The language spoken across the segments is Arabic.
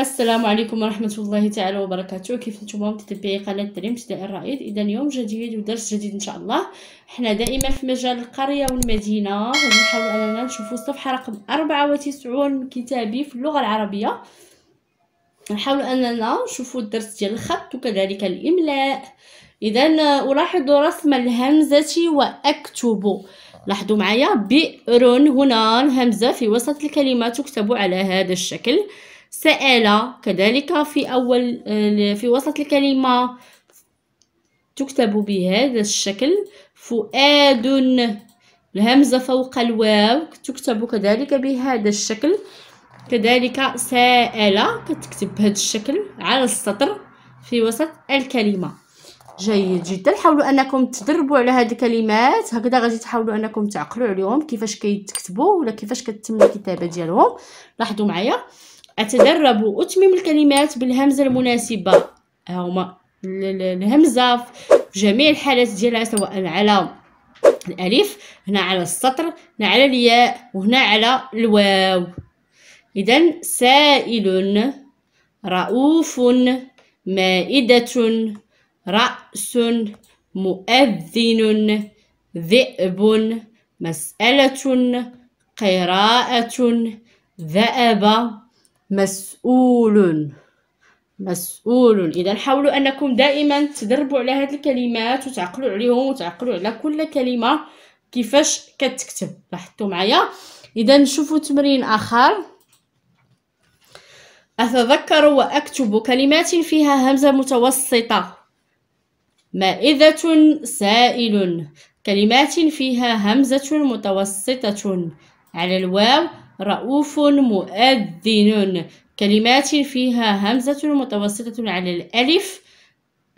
السلام عليكم ورحمة الله تعالى وبركاته كيف نتوما متتبعي قناة دريم ابتداء الرائد إذا يوم جديد ودرس جديد إن شاء الله حنا دائما في مجال القرية والمدينة ونحاول أننا نشوفوا الصفحة رقم 94 من كتابي في اللغة العربية نحاول أننا نشوفوا الدرس ديال الخط وكذلك الإملاء إذا ألاحظ رسم الهمزة وأكتب لاحظوا معايا بئر هنا الهمزة في وسط الكلمة تكتب على هذا الشكل سأل كذلك في أول في وسط الكلمة تكتب بهذا الشكل فؤاد الهمزة فوق الواو تكتب كذلك بهذا الشكل كذلك سأل كتكتب بهذا الشكل على السطر في وسط الكلمة جيد جدا حاولوا انكم تدربوا على هذه الكلمات هكذا غادي تحاولوا انكم تعقلوا عليهم كيفاش كيتكتبوا ولا كيفاش كتتم الكتابه ديالهم لاحظوا معايا أتدرب وأتمم الكلمات بالهمزة المناسبة ها هما الهمزة في جميع الحالات ديالها سواء على الألف هنا على السطر هنا على الياء وهنا على الواو إذا سائل رؤوف مائدة رأس مؤذن ذئب مسألة قراءة ذأب مسؤول مسؤول اذا حاولوا انكم دائما تدربوا على هذه الكلمات وتعقلوا عليهم وتعقلوا على كل كلمه كيفاش كتكتب لاحظتوا معايا اذا نشوفوا تمرين اخر اتذكر واكتب كلمات فيها همزه متوسطه مائده سائل كلمات فيها همزه متوسطه على الواو رؤوف مؤذن كلمات فيها همزة متوسطة على الألف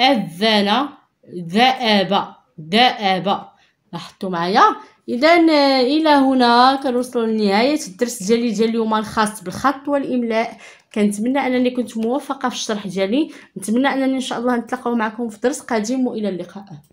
أذن ذأب ذأب لاحظتوا معايا إذا إلى هنا كنوصلوا لنهاية الدرس ديالي ديال اليوم الخاص بالخط والإملاء كنتمنى أنني كنت موفقة في الشرح ديالي نتمنى أنني إن شاء الله نتلاقاو معكم في درس قادم وإلى اللقاء